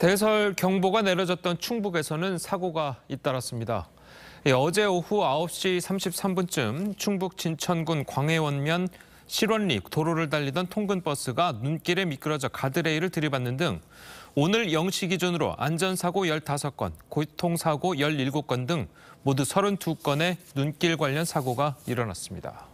대설 경보가 내려졌던 충북에서는 사고가 잇따랐습니다. 예, 어제 오후 9시 33분쯤 충북 진천군 광해원면 실원리 도로를 달리던 통근버스가 눈길에 미끄러져 가드레일을 들이받는 등 오늘 0시 기준으로 안전사고 15건, 고통사고 17건 등 모두 32건의 눈길 관련 사고가 일어났습니다.